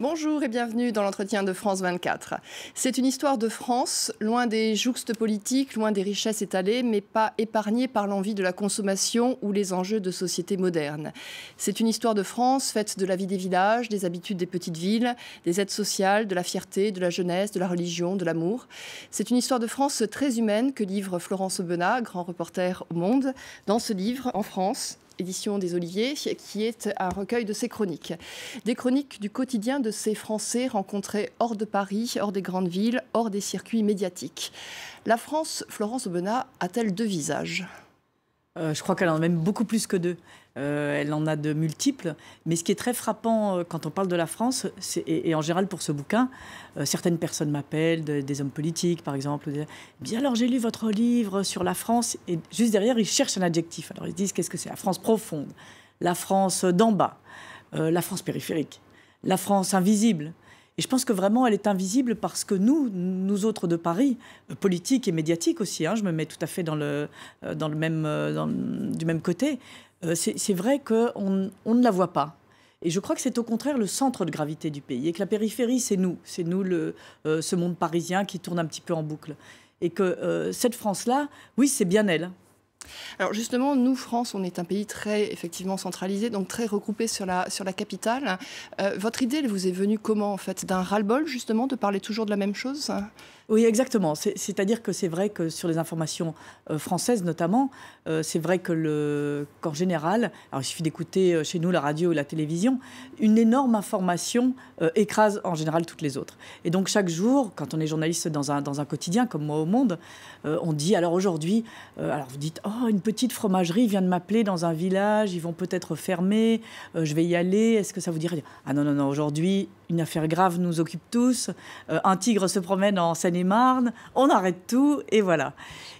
Bonjour et bienvenue dans l'entretien de France 24. C'est une histoire de France, loin des jouxtes politiques, loin des richesses étalées, mais pas épargnée par l'envie de la consommation ou les enjeux de société moderne. C'est une histoire de France faite de la vie des villages, des habitudes des petites villes, des aides sociales, de la fierté, de la jeunesse, de la religion, de l'amour. C'est une histoire de France très humaine que livre Florence Obena, grand reporter au Monde. Dans ce livre, en France, édition des Oliviers, qui est un recueil de ses chroniques. Des chroniques du quotidien de ces Français rencontrés hors de Paris, hors des grandes villes, hors des circuits médiatiques. La France, Florence Aubenas, a-t-elle deux visages euh, je crois qu'elle en a même beaucoup plus que deux. Euh, elle en a de multiples. Mais ce qui est très frappant euh, quand on parle de la France, et, en général pour ce bouquin, certaines personnes m'appellent, des hommes politiques par exemple, disent, bien alors j'ai lu votre livre sur la France, et juste derrière ils cherchent un adjectif. Alors ils disent qu'est-ce que c'est La France profonde, la France d'en bas, la France périphérique, la France invisible. Et je pense que vraiment, elle est invisible parce que nous, nous autres de Paris, euh, politiques et médiatiques aussi, hein, je me mets tout à fait dans le, euh, dans le même, euh, du même côté, c'est vrai qu'on on ne la voit pas. Et je crois que c'est au contraire le centre de gravité du pays et que la périphérie, c'est nous, c'est nous, le, ce monde parisien qui tourne un petit peu en boucle. Et que cette France-là, oui, c'est bien elle, alors justement, nous, France, on est un pays très effectivement centralisé, donc très regroupé sur la, sur la capitale. Euh, votre idée, elle vous est venue comment en fait D'un ras-le-bol justement de parler toujours de la même chose oui, exactement. C'est-à-dire que c'est vrai que sur les informations euh, françaises notamment, euh, c'est vrai que le, qu'en général, alors il suffit d'écouter euh, chez nous la radio ou la télévision, une énorme information écrase en général toutes les autres. Et donc chaque jour, quand on est journaliste dans un, dans un quotidien comme moi au Monde, on dit alors aujourd'hui, alors vous dites oh une petite fromagerie vient de m'appeler dans un village, ils vont peut-être fermer, je vais y aller, est-ce que ça vous dirait ah non non non aujourd'hui une affaire grave nous occupe tous, euh, un tigre se promène en Seine-et-Marne, on arrête tout, et voilà.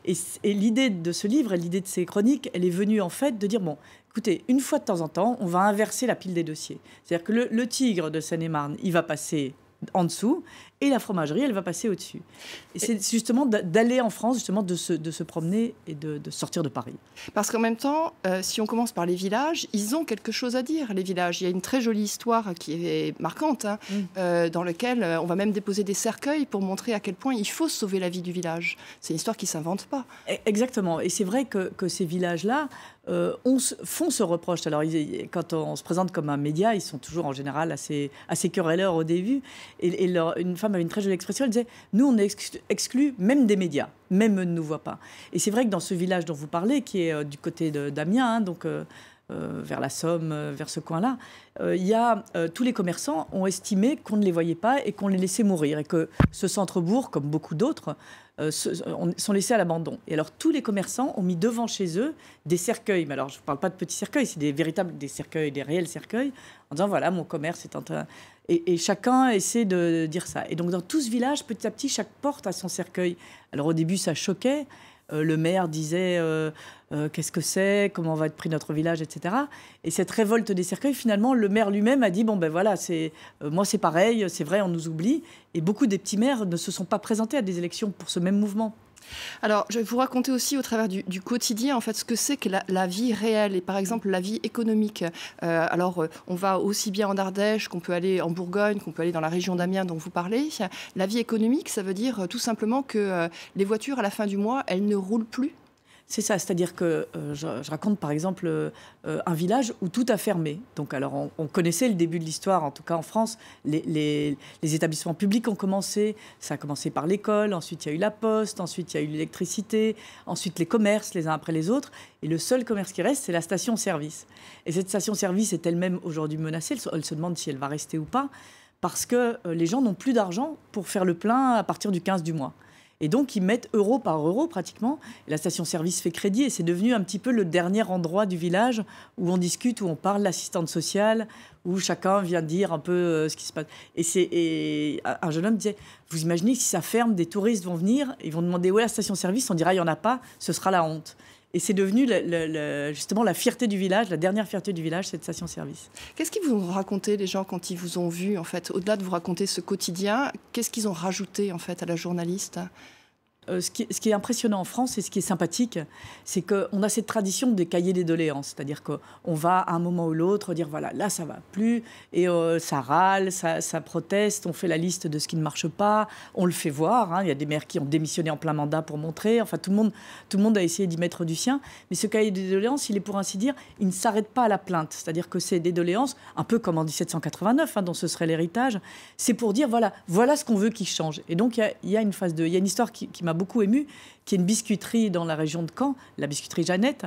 Et, l'idée de ce livre, l'idée de ces chroniques, elle est venue en fait de dire, bon, écoutez, une fois de temps en temps, on va inverser la pile des dossiers. C'est-à-dire que le, le tigre de Seine-et-Marne, il va passer en dessous et la fromagerie, elle va passer au-dessus. Et c'est justement d'aller en France, justement de se, de se promener et de, de, sortir de Paris. Parce qu'en même temps, euh, si on commence par les villages, ils ont quelque chose à dire, les villages. Il y a une très jolie histoire qui est marquante, hein, mm. euh, dans laquelle euh, on va même déposer des cercueils pour montrer à quel point il faut sauver la vie du village. C'est une histoire qui ne s'invente pas. E-, exactement. Et c'est vrai que, que ces villages-là, euh, on font ce reproche. Alors, quand on se présente comme un média, ils sont toujours en général assez, assez querelleurs au début. Et, leur, une femme avait une très jolie expression, elle disait Nous, on est exclus même des médias, même eux ne nous voient pas. Et c'est vrai que dans ce village dont vous parlez, qui est euh, du côté d'Amiens, hein, donc. Euh, vers la Somme, vers ce coin-là, il y tous les commerçants ont estimé qu'on ne les voyait pas et qu'on les laissait mourir et que ce centre-bourg, comme beaucoup d'autres, euh, euh, sont laissés à l'abandon. Et alors tous les commerçants ont mis devant chez eux des cercueils. Mais alors je ne parle pas de petits cercueils, c'est des véritables des cercueils, des réels cercueils, en disant voilà mon commerce est en train. Et, et, chacun essaie de dire ça. Et donc dans tout ce village, petit à petit, chaque porte a son cercueil. Alors au début ça choquait. Euh, le maire disait euh, euh, qu'est-ce que c'est, comment va être pris notre village, etc. Et cette révolte des cercueils, finalement, le maire lui-même a dit bon ben voilà, moi c'est pareil, c'est vrai, on nous oublie. Et beaucoup des petits maires ne se sont pas présentés à des élections pour ce même mouvement. Alors, je vais vous raconter aussi au travers du, quotidien, en fait, ce que c'est que la, vie réelle et par exemple la vie économique. Euh, alors, euh, on va aussi bien en Ardèche qu'on peut aller en Bourgogne, qu'on peut aller dans la région d'Amiens dont vous parlez. La vie économique, ça veut dire euh, tout simplement que les voitures, à la fin du mois, elles ne roulent plus c'est ça, c'est-à-dire que euh, je, raconte par exemple euh, un village où tout a fermé. Donc alors on, connaissait le début de l'histoire, en tout cas en France, les, établissements publics ont commencé, ça a commencé par l'école, ensuite il y a eu la poste, ensuite il y a eu l'électricité, ensuite les commerces les uns après les autres, et le seul commerce qui reste c'est la station-service. Et cette station-service est elle-même aujourd'hui menacée, elle, se demande si elle va rester ou pas, parce que euh, les gens n'ont plus d'argent pour faire le plein à partir du 15 du mois. Et donc, ils mettent euro par euro pratiquement. La station-service fait crédit et c'est devenu un petit peu le dernier endroit du village où on discute, où on parle l'assistante sociale, où chacun vient dire un peu euh, ce qui se passe. Et, un jeune homme disait, vous imaginez si ça ferme, des touristes vont venir, ils vont demander où est la station-service, on dira, il n'y en a pas, ce sera la honte. Et c'est devenu justement la fierté du village, la dernière fierté du village, cette station-service. Qu'est-ce qu'ils vous ont raconté, les gens, quand ils vous ont vu, en fait Au-delà de vous raconter ce quotidien, qu'est-ce qu'ils ont rajouté, en fait, à la journaliste euh, ce, qui, est impressionnant en France et ce qui est sympathique, c'est qu'on a cette tradition des cahiers des doléances. C'est-à-dire qu'on va à un moment ou l'autre dire voilà, là ça va plus, et euh, ça râle, ça, proteste, on fait la liste de ce qui ne marche pas, on le fait voir. Hein. Il y a des maires qui ont démissionné en plein mandat pour montrer. Enfin, tout le monde, tout le monde a essayé d'y mettre du sien. Mais ce cahier des doléances, il est pour ainsi dire, il ne s'arrête pas à la plainte. C'est-à-dire que c'est des doléances, un peu comme en 1789, hein, dont ce serait l'héritage. C'est pour dire voilà, voilà ce qu'on veut qui change. Et donc il y, a une phase de. Il y a une histoire qui, qui m'a beaucoup ému, qui est une biscuiterie dans la région de Caen, la biscuiterie Jeannette,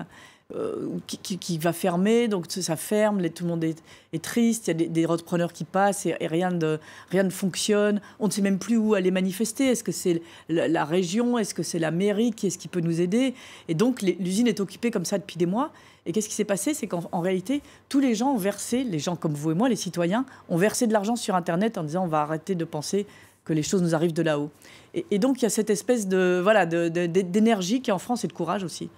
euh, qui, va fermer, donc ça ferme, les, tout le monde est, triste, il y a des, des repreneurs qui passent et, rien, de, rien ne fonctionne. On ne sait même plus où aller manifester. Est-ce que c'est la, la, région Est-ce que c'est la mairie qui est-ce qui peut nous aider Et donc l'usine est occupée comme ça depuis des mois. Et qu'est-ce qui s'est passé C'est qu'en réalité, tous les gens ont versé, les gens comme vous et moi, les citoyens, ont versé de l'argent sur Internet en disant on va arrêter de penser les choses nous arrivent de là-haut. Et, donc il y a cette espèce de voilà d'énergie de, qui en France et de courage aussi.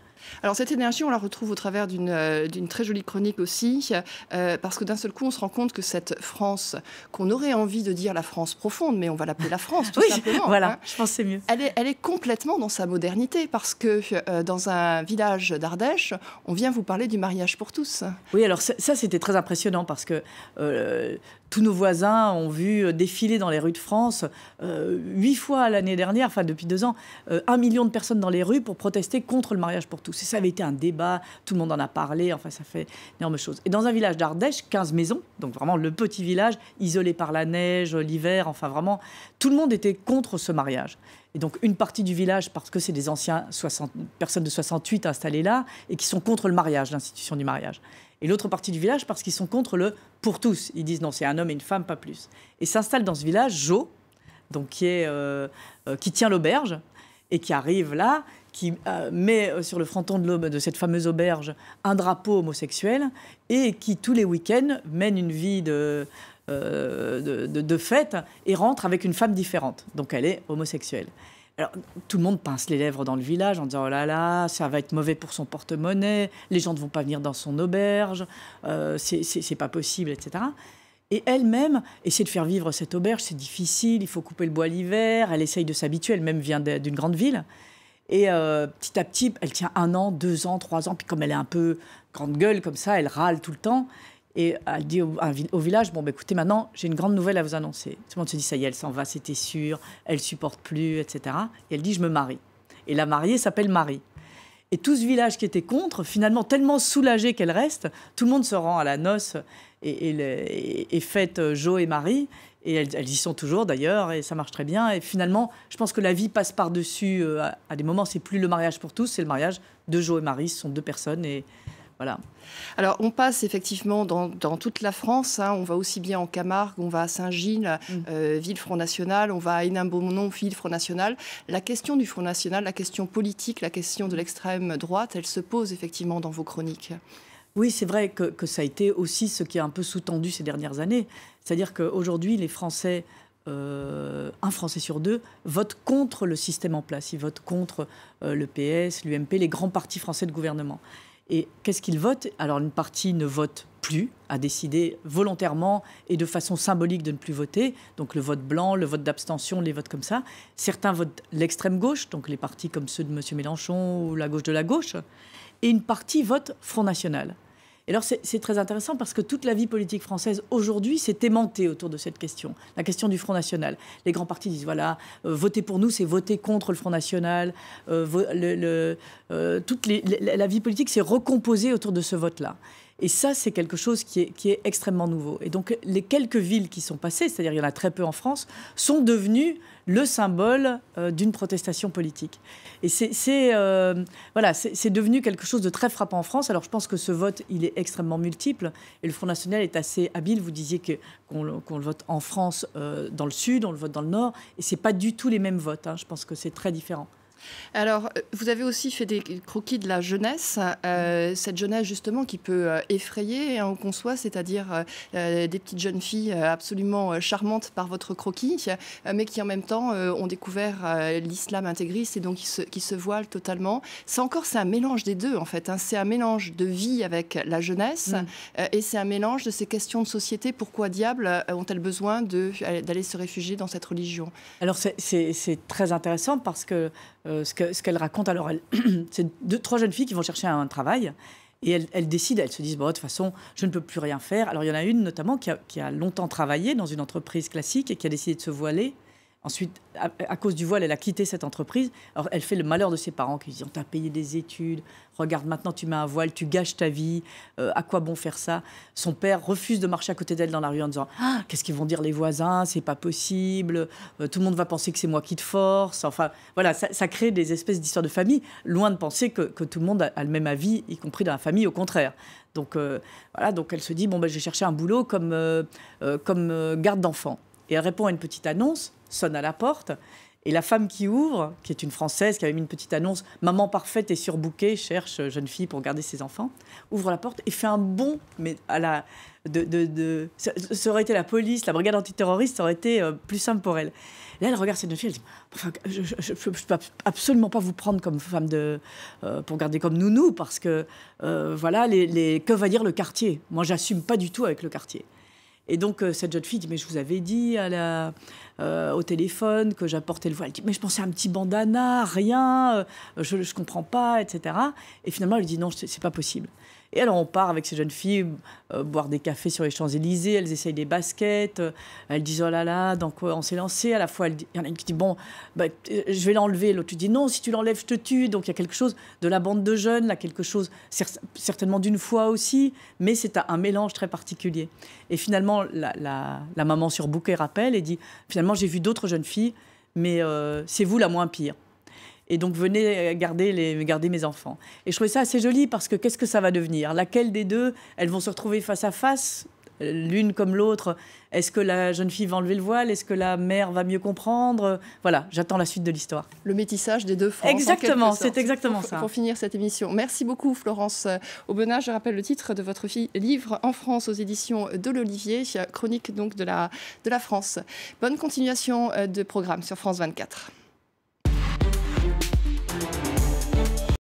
Alors cette énergie, on la retrouve au travers d'une euh, très jolie chronique aussi, euh, parce que d'un seul coup, on se rend compte que cette France, qu'on aurait envie de dire la France profonde, mais on va l'appeler la France tout oui, simplement. Voilà, hein, je pense c'est mieux. Elle est, complètement dans sa modernité, parce que euh, dans un village d'Ardèche, on vient vous parler du mariage pour tous. Oui, alors ça, c'était très impressionnant, parce que tous nos voisins ont vu euh, défiler dans les rues de France euh, huit fois l'année dernière, enfin depuis deux ans, euh, un million de personnes dans les rues pour protester contre le mariage pour tous. Et ça avait été un débat, tout le monde en a parlé, enfin ça fait énorme chose. Et dans un village d'Ardèche, 15 maisons, donc vraiment le petit village, isolé par la neige, l'hiver, enfin vraiment, tout le monde était contre ce mariage. Et donc une partie du village, parce que c'est des anciens personnes de 68 installées là, et qui sont contre le mariage, l'institution du mariage et l'autre partie du village parce qu'ils sont contre le pour tous. Ils disent non, c'est un homme et une femme, pas plus. Et s'installe dans ce village Jo, donc qui, est, euh, euh, qui tient l'auberge et qui arrive là, qui euh, met sur le fronton de, de cette fameuse auberge un drapeau homosexuel et qui tous les week-ends mène une vie de, de, fête et rentre avec une femme différente. Donc elle est homosexuelle tout le monde pince les lèvres dans le village en disant Oh là là, ça va être mauvais pour son porte-monnaie, les gens ne vont pas venir dans son auberge, euh, c'est pas possible, etc. Et elle-même essaie de faire vivre cette auberge, c'est difficile, il faut couper le bois l'hiver, elle essaye de s'habituer, elle-même vient d'une grande ville. Et euh, petit à petit, elle tient un an, deux ans, trois ans, puis comme elle est un peu grande gueule comme ça, elle râle tout le temps. Et elle dit au, village, bon, bah, écoutez, maintenant, j'ai une grande nouvelle à vous annoncer. Tout le monde se dit, ça y est, elle s'en va, c'était sûr, elle supporte plus, etc. Et elle dit, je me marie. Et la mariée s'appelle Marie. Et tout ce village qui était contre, finalement tellement soulagé qu'elle reste, tout le monde se rend à la noce et, et, fête euh, Jo et Marie. Et elles, y sont toujours d'ailleurs, et ça marche très bien. Et finalement, je pense que la vie passe par-dessus. Euh, à, des moments, c'est plus le mariage pour tous, c'est le mariage de Jo et Marie. Ce sont deux personnes. Et alors, on passe effectivement dans, toute la France. Hein. On va aussi bien en Camargue, on va à Saint-Gilles, mm. euh, ville Front National, on va à Hénin-Beaumont, ville Front National. La question du Front National, la question politique, la question de l'extrême droite, elle se pose effectivement dans vos chroniques. Oui, c'est vrai que, ça a été aussi ce qui a un peu sous-tendu ces dernières années. C'est-à-dire qu'aujourd'hui, les Français, euh, un Français sur deux, vote contre le système en place. Ils votent contre euh, le PS, l'UMP, les grands partis français de gouvernement. Et qu'est-ce qu'ils votent Alors une partie ne vote plus, a décidé volontairement et de façon symbolique de ne plus voter. Donc le vote blanc, le vote d'abstention, les votes comme ça. Certains votent l'extrême gauche, donc les partis comme ceux de M. Mélenchon ou la gauche de la gauche. Et une partie vote Front National. Et alors c'est très intéressant parce que toute la vie politique française aujourd'hui s'est aimantée autour de cette question, la question du Front National. Les grands partis disent voilà, euh, voter pour nous, c'est voter contre le Front National. Euh, euh, toute la, vie politique s'est recomposée autour de ce vote-là. Et ça, c'est quelque chose qui est, qui est, extrêmement nouveau. Et donc, les quelques villes qui sont passées, c'est-à-dire il y en a très peu en France, sont devenues le symbole euh, d'une protestation politique. Et c'est euh, voilà, devenu quelque chose de très frappant en France. Alors je pense que ce vote, il est extrêmement multiple. Et le Front National est assez habile. Vous disiez qu'on le vote en France euh, dans le sud, on le vote dans le nord. Et ce n'est pas du tout les mêmes votes. Hein. Je pense que c'est très différent. Alors, euh, vous avez aussi fait des croquis de la jeunesse, euh, cette jeunesse justement qui peut euh, effrayer, hein, on conçoit, c'est-à-dire des petites jeunes filles absolument charmantes par votre croquis, mais qui en même temps ont découvert l'islam intégriste et donc qui se, voilent totalement. C'est encore, c'est un mélange des deux en fait, hein. c'est un mélange de vie avec la jeunesse mm. et c'est un mélange de ces questions de société, pourquoi diable ont-elles besoin d'aller se réfugier dans cette religion Alors c'est très intéressant parce que euh, ce qu'elle raconte. Alors, c'est deux, trois jeunes filles qui vont chercher un, travail. Et elles, décident, elles se disent, bon, de toute façon, je ne peux plus rien faire. Alors, il y en a une notamment qui a, qui a longtemps travaillé dans une entreprise classique et qui a décidé de se voiler Ensuite, à, cause du voile, elle a quitté cette entreprise. Alors, elle fait le malheur de ses parents qui disent t'as payé des études, regarde, maintenant tu mets un voile, tu gâches ta vie, euh, à quoi bon faire ça Son père refuse de marcher à côté d'elle dans la rue en disant ah, Qu'est-ce qu'ils vont dire les voisins C'est pas possible, euh, tout le monde va penser que c'est moi qui te force. Enfin, voilà, ça, crée des espèces d'histoires de famille, loin de penser que, tout le monde a, le même avis, y compris dans la famille, au contraire. Donc, euh, voilà, donc elle se dit Bon, ben, je vais un boulot comme, comme garde d'enfants. Et elle répond à une petite annonce sonne à la porte. Et la femme qui ouvre, qui est une Française, qui avait mis une petite annonce, Maman parfaite et surbookée, cherche euh, jeune fille pour garder ses enfants, ouvre la porte et fait un bond. Mais à la, de, de, Ça, aurait été la police, la brigade antiterroriste, ça aurait été euh, plus simple pour elle. Là, elle regarde cette jeune fille, elle dit Je ne peux absolument pas vous prendre comme femme de, euh, pour garder comme nounou, parce que voilà, les, que va dire le quartier Moi, j'assume pas du tout avec le quartier. Et donc, euh, cette jeune fille dit Mais je vous avais dit euh, au téléphone que j'apportais le voile. Mais je pensais à un petit bandana, rien, euh, je ne comprends pas, etc. Et finalement, elle lui dit Non, n'est pas possible. Et alors on part avec ces jeunes filles euh, boire des cafés sur les Champs-Élysées, elles essayent des baskets, euh, elles disent oh là là, donc on s'est lancé. À la fois, il y en a une qui dit bon, bah, je vais l'enlever. L'autre dit non, si tu l'enlèves, je te tue. Donc il y a quelque chose de la bande de jeunes, là, quelque chose certainement d'une fois aussi, mais c'est un mélange très particulier. Et finalement, la, maman sur bouquet rappelle et dit finalement, j'ai vu d'autres jeunes filles, mais euh, c'est vous la moins pire. Et donc, venez euh, garder, les, garder mes enfants. Et je trouvais ça assez joli parce que qu'est-ce que ça va devenir Laquelle des deux Elles vont se retrouver face à face euh, l'une comme l'autre. Est-ce que la jeune fille va enlever le voile Est-ce que la mère va mieux comprendre Voilà, j'attends la suite de l'histoire. Le métissage des deux France. Exactement, c'est exactement ça. Pour finir cette émission. Merci beaucoup Florence euh, Aubenas. Je rappelle le titre de votre livre en France aux éditions de l'Olivier, chronique donc de la, de la France. Bonne continuation de programme sur France 24.